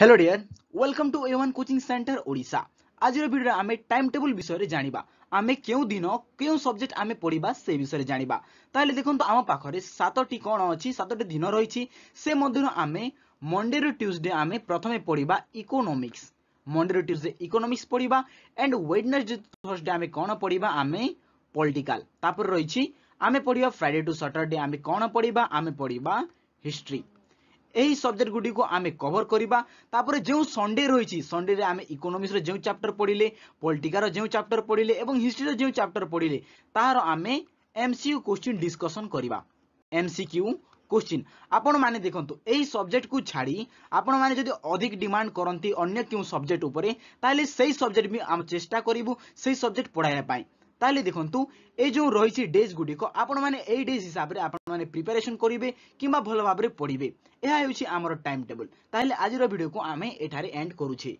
hello dear welcome to A one coaching centre Odisha ଆଜିର ଭିଡ଼ିଓରେ ଆମେ ଟାଇମ୍ ଟେବୁଲ୍ ବିଷୟରେ ଜାଣିବା ଆମେ କେଉଁ ଦିନ କେଉଁ ସବଜେକ୍ଟ ଆମେ ପଢ଼ିବା ସେ ବିଷୟରେ ଜାଣିବା ତାହେଲେ ଦେଖନ୍ତୁ ଆମ ପାଖରେ ସାତଟି କ'ଣ ଅଛି ସାତଟି ଦିନ ରହିଛି ସେ ମଧ୍ୟରୁ ଆମେ ମଣ୍ଡେରୁ ଟ୍ୟୁଜଡେ ଆମେ ପ୍ରଥମେ ପଢ଼ିବା ଇକୋନୋମିକ୍ସ ମଣ୍ଡେରୁ ଟ୍ୟୁଜଡେ ଇକୋନୋମିକ୍ସ ପଢ଼ିବା ଆଣ୍ଡ ୱେଡନେସଡେ ଥର୍ସଡେ ଆମେ କ'ଣ ପଢ଼ିବା ଆମେ ପଲିଟିକାଲ ତାପରେ ରହିଛି ଆମେ ପଢ଼ିବା ଫ୍ରାଇଡେ ଟୁ ସଟରଡେ ଆମେ କ'ଣ ପଢ଼ିବା ଆମେ ପଢ଼ିବା ହିଷ୍ଟ୍ରି এই ସବଜେକ୍ଟ ଗୁଡ଼ିକୁ ଆମେ କଭର୍ କରିବା ତାପରେ ଯେଉଁ ସଣ୍ଡେ ରହିଛି ସଣ୍ଡେରେ ଆମେ ଇକୋନୋମିକ୍ସର ଯେଉଁ ଚାପ୍ଟର ପଢ଼ିଲେ ପଲିଟିକାର ଯେଉଁ ଚାପ୍ଟର ପଢ଼ିଲେ ଏବଂ ହିଷ୍ଟ୍ରିର ଯେଉଁ ଚାପ୍ଟର ପଢ଼ିଲେ ତାହାର ଆମେ ଏମ୍ସିୟୁ କୋଶ୍ଚିନ୍ ଡିସ୍କସନ୍ କରିବା ଏମ୍ସିକ୍ୟୁ কোশ্চিন আপনার দেখুন এই সবজেক্ট কু ছাড়ি আপনার যদি অধিক ডিমান্ড করতে অন্য কেউ সবজেক্ট উপরে তাহলে সেই সবজেক্ট বি চেষ্টা করবু সেই সবজেক্ট পড়াইয়া তাহলে দেখুন এই যে রয়েছে ডেজ গুড়ি আপনার এই ডেজ হিসাবে আপনার প্রিপারেশন করবে কিংবা ভালোভাবে পড়বে এ হচ্ছে আমার টাইম টেবল তাহলে আজির ভিডিও আমি এখানে এন্ড করুছে